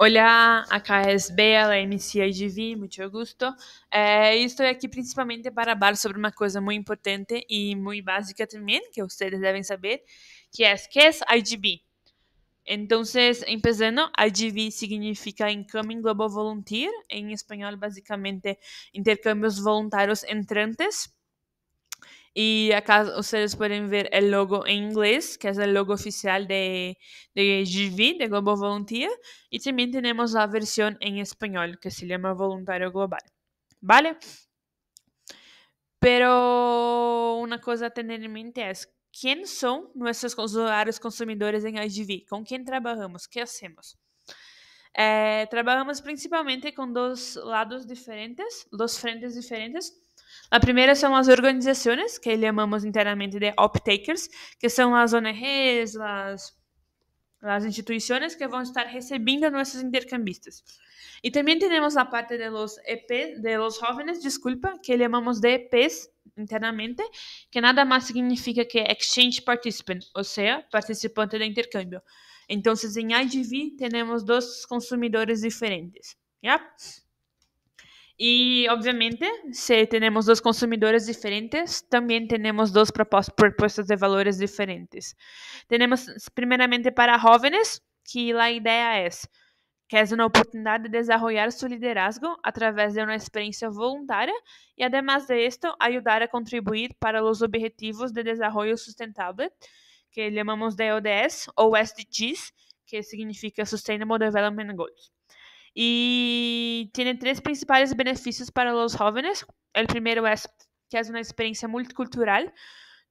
Olá, acá es Bea, la é MC IGV, muito gosto. É, estou aqui principalmente para falar sobre uma coisa muito importante e muito básica também, que vocês devem saber, que é que é IGV. Então, começando, IGV significa Incoming Global Volunteer, em espanhol, basicamente, intercâmbios voluntários entrantes e acaso vocês podem ver o logo em inglês que é o logo oficial de, de GV, de Global Volunteer. e também temos a versão em espanhol que se llama Voluntario Global. ¿Vale? Pero uma coisa a tener em mente é quem são nossos usuários consumidores em IGV? com quem trabalhamos que fazemos Eh, trabalhamos principalmente com dois lados diferentes, dois frentes diferentes. A primeira são as organizações que chamamos internamente de off que são as ONGs, as instituições que vão estar recebendo nossos intercambistas. E também temos a parte de los EPs, de los jóvenes, desculpa, que chamamos de EPs internamente, que nada mais significa que Exchange Participant, ou seja, participante de intercâmbio. Então, em IDV, temos dois consumidores diferentes. Yeah? E obviamente, se temos dois consumidores diferentes, também temos duas propostas de valores diferentes. Temos, primeiramente, para jovens, que a ideia é que es é uma oportunidade de desenvolver seu liderazgo através de uma experiência voluntária e, además disso, ajudar a contribuir para os objetivos de desenvolvimento sustentável, que chamamos de ODS ou SDGs, que significa Sustainable Development Goals e tem três principais benefícios para os jóvenes. O primeiro é que é uma experiência multicultural.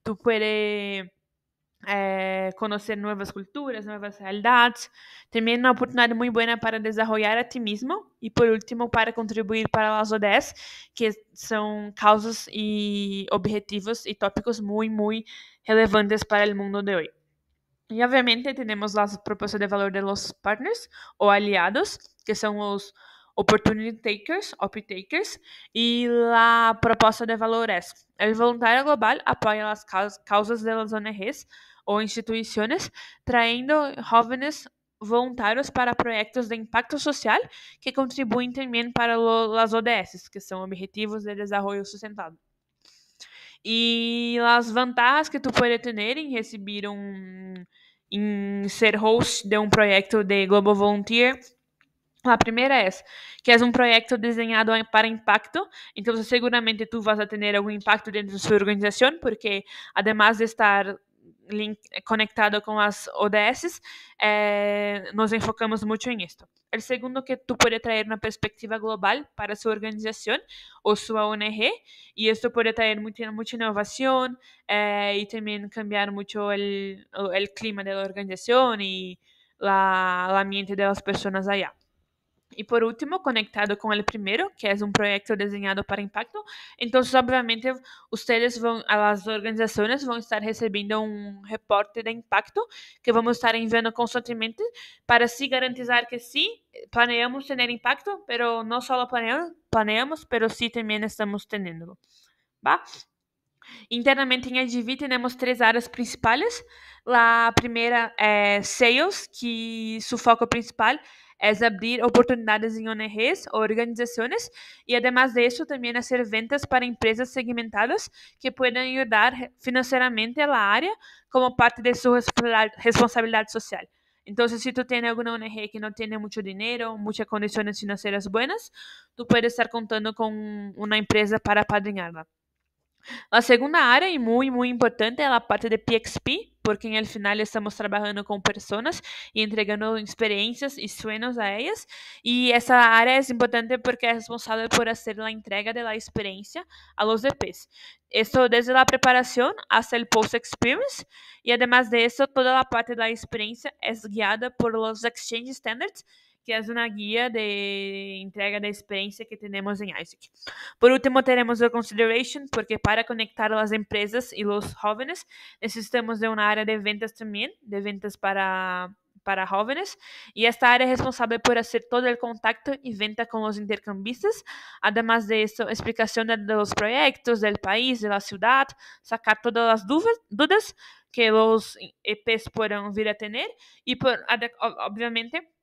tu pode eh, novas culturas, novas realidades. é uma oportunidade muito boa para desenvolver a ti mesmo. E, por último, para contribuir para as ODS, que são causas e objetivos e tópicos muito, muito relevantes para o mundo de hoje. E obviamente temos as propostas de valor de los partners ou aliados, que são os Opportunity Takers, OP Takers, e a proposta de valores. O é, é voluntário global apoia as causas das ONGs ou instituições, traindo jovens voluntários para projetos de impacto social que contribuem também para as ODS, que são Objetivos de Desenvolvimento Sustentável. E as vantagens que tu pode ter em receber um em ser host de um projeto de Global Volunteer a primeira é essa, que é um projeto desenhado para impacto, então seguramente tu vas a ter algum impacto dentro da sua organização, porque, además de estar link, conectado com as ODS, eh, nos enfocamos muito em isto. O segundo que tu pode trazer uma perspectiva global para sua organização ou sua ONG, e isso pode trazer muita, muita inovação eh, e também cambiar muito o clima da organização e o ambiente das pessoas allá. E por último, conectado com o primeiro, que é um projeto desenhado para impacto. Então, obviamente, vocês vão, as organizações vão estar recebendo um reporte de impacto que vamos estar enviando constantemente para se garantizar que sim, planejamos ter impacto, mas não só planeamos, mas sim também estamos tendo. Internamente em IDV temos três áreas principais. A primeira é sales, que o foco principal é es abrir oportunidades en ONGs o organizaciones y además de eso también hacer ventas para empresas segmentadas que puedan ayudar financieramente a la área como parte de su responsabilidad social. Entonces, si tú tienes alguna ONG que no tiene mucho dinero, muchas condiciones financieras buenas, tú puedes estar contando con una empresa para apadrinarla. A segunda área, e muito, muito importante, é a parte de PXP, porque no final estamos trabalhando com pessoas e entregando experiências e sueños a elas. E essa área é importante porque é responsável por fazer a entrega da experiência a los DPs. Isso desde a preparação até o post-experience. E, además de isso, toda a parte da experiência é guiada por los Exchange Standards, que es una guía de entrega de experiencia que tenemos en Isaac. Por último, tenemos el consideration, porque para conectar las empresas y los jóvenes necesitamos de una área de ventas también, de ventas para para jóvenes, y esta área es responsable por hacer todo el contacto y venta con los intercambistas, además de eso, explicación de los proyectos, del país, de la ciudad, sacar todas las dudas que los EPs puedan vir a tener, y por, obviamente